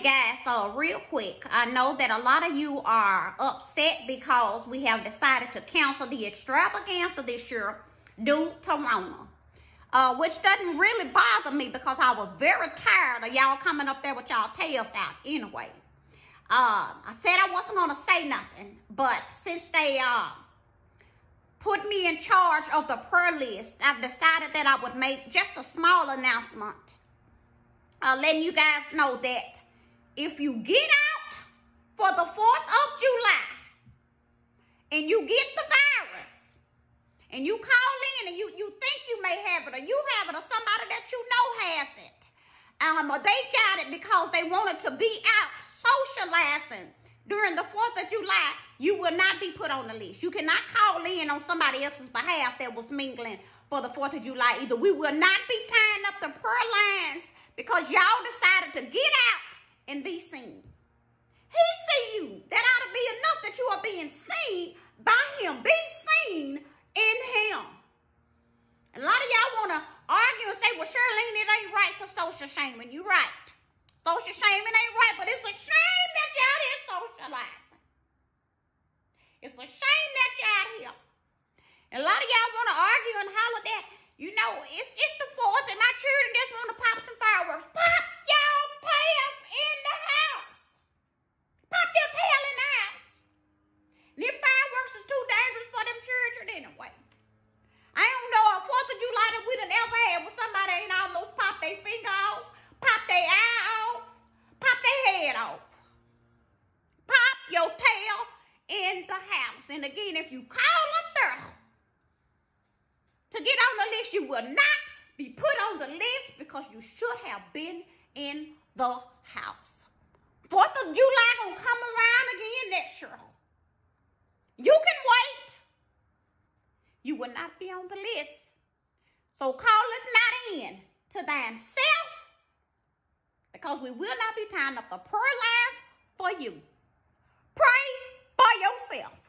guys, so real quick, I know that a lot of you are upset because we have decided to cancel the extravaganza this year due to Rona. Uh, which doesn't really bother me because I was very tired of y'all coming up there with y'all tails out anyway. Uh, I said I wasn't going to say nothing, but since they uh, put me in charge of the prayer list, I've decided that I would make just a small announcement uh, letting you guys know that if you get out for the 4th of July and you get the virus and you call in and you, you think you may have it or you have it or somebody that you know has it, um, or they got it because they wanted to be out socializing during the 4th of July, you will not be put on the list. You cannot call in on somebody else's behalf that was mingling for the 4th of July either. We will not be tying up the prayer lines because y'all decided to get out and be seen. He see you. That ought to be enough that you are being seen by him. Be seen in him. A lot of y'all want to argue and say, well, Charlene, it ain't right to social shaming. You right. Social shaming ain't right, but it's a shame that you out here socializing. It's a shame that you out here. And a lot of y'all want to argue and holler that, you know, it's, it's the fourth and my children just want to pop some fireworks. finger off, pop their eye off, pop their head off. Pop your tail in the house. And again, if you call up there to get on the list, you will not be put on the list because you should have been in the house. Fourth of July gonna come around again next year. You can wait. You will not be on the list. So call us not in to thyself because we will not be tying up the prayer lines for you. Pray for yourself.